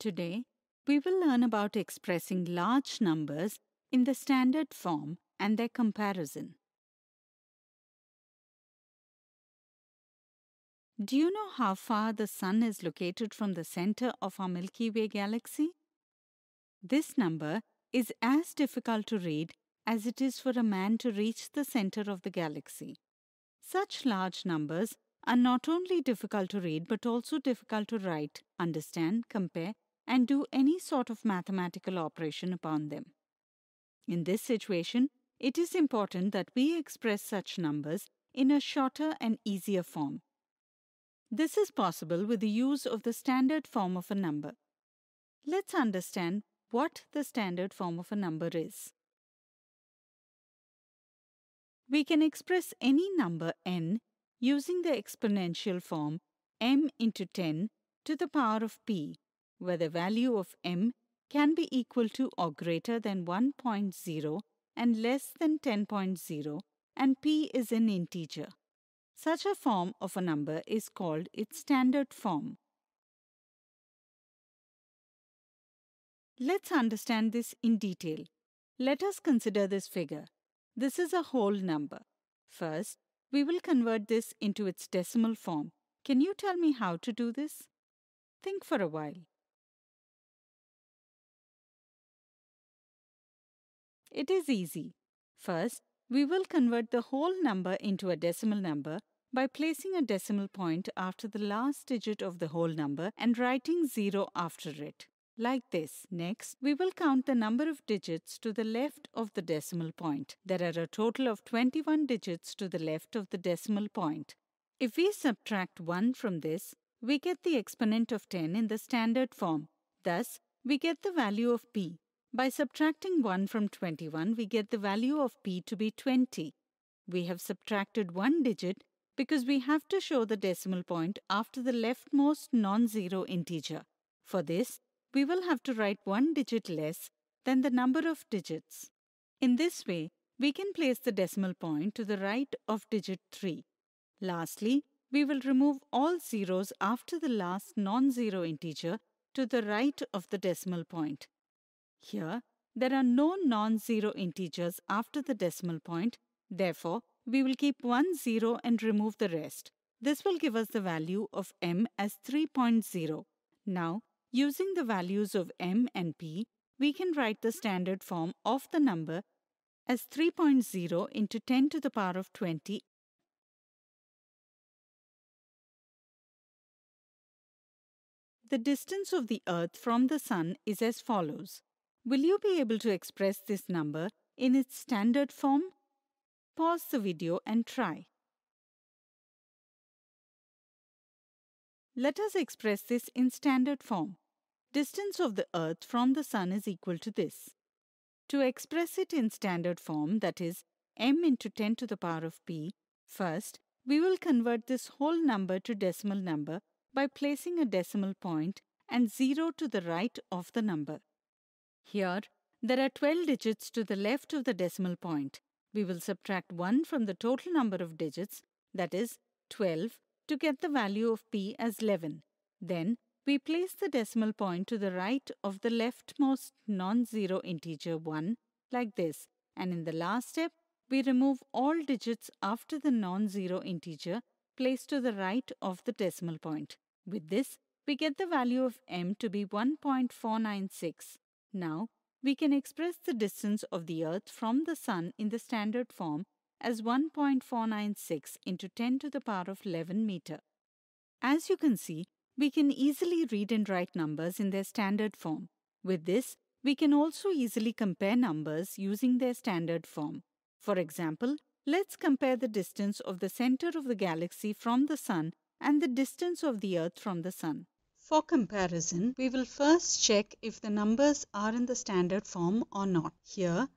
Today, we will learn about expressing large numbers in the standard form and their comparison. Do you know how far the Sun is located from the center of our Milky Way galaxy? This number is as difficult to read as it is for a man to reach the center of the galaxy. Such large numbers are not only difficult to read but also difficult to write, understand, compare, and do any sort of mathematical operation upon them. In this situation, it is important that we express such numbers in a shorter and easier form. This is possible with the use of the standard form of a number. Let's understand what the standard form of a number is. We can express any number n using the exponential form m into 10 to the power of p where the value of m can be equal to or greater than 1.0 and less than 10.0 and p is an integer. Such a form of a number is called its standard form. Let's understand this in detail. Let us consider this figure. This is a whole number. First, we will convert this into its decimal form. Can you tell me how to do this? Think for a while. It is easy. First, we will convert the whole number into a decimal number by placing a decimal point after the last digit of the whole number and writing 0 after it. Like this. Next, we will count the number of digits to the left of the decimal point. There are a total of 21 digits to the left of the decimal point. If we subtract 1 from this, we get the exponent of 10 in the standard form. Thus, we get the value of p. By subtracting 1 from 21, we get the value of p to be 20. We have subtracted one digit because we have to show the decimal point after the leftmost non-zero integer. For this, we will have to write one digit less than the number of digits. In this way, we can place the decimal point to the right of digit 3. Lastly, we will remove all zeros after the last non-zero integer to the right of the decimal point. Here, there are no non-zero integers after the decimal point. Therefore, we will keep one zero and remove the rest. This will give us the value of m as 3.0. Now, using the values of m and p, we can write the standard form of the number as 3.0 into 10 to the power of 20 The distance of the Earth from the Sun is as follows. Will you be able to express this number in its standard form? Pause the video and try. Let us express this in standard form. Distance of the Earth from the Sun is equal to this. To express it in standard form, that is, m into 10 to the power of p, first, we will convert this whole number to decimal number by placing a decimal point and 0 to the right of the number. Here, there are 12 digits to the left of the decimal point. We will subtract 1 from the total number of digits, that is 12, to get the value of p as 11. Then, we place the decimal point to the right of the leftmost non-zero integer 1, like this. And in the last step, we remove all digits after the non-zero integer placed to the right of the decimal point. With this, we get the value of m to be 1.496. Now, we can express the distance of the Earth from the Sun in the standard form as 1.496 into 10 to the power of 11 meter. As you can see, we can easily read and write numbers in their standard form. With this, we can also easily compare numbers using their standard form. For example, let's compare the distance of the center of the galaxy from the Sun and the distance of the Earth from the Sun. For comparison, we will first check if the numbers are in the standard form or not. Here,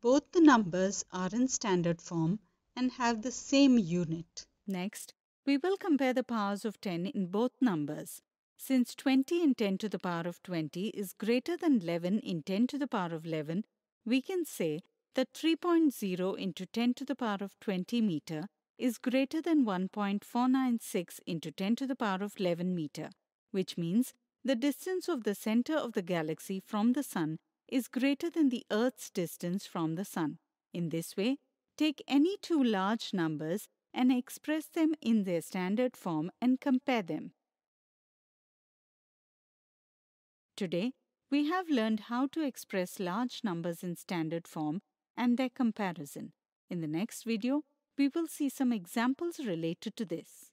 both the numbers are in standard form and have the same unit. Next, we will compare the powers of 10 in both numbers. Since 20 in 10 to the power of 20 is greater than 11 in 10 to the power of 11, we can say that 3.0 into 10 to the power of 20 meter is greater than 1.496 into 10 to the power of 11 meter which means the distance of the center of the galaxy from the Sun is greater than the Earth's distance from the Sun. In this way, take any two large numbers and express them in their standard form and compare them. Today, we have learned how to express large numbers in standard form and their comparison. In the next video, we will see some examples related to this.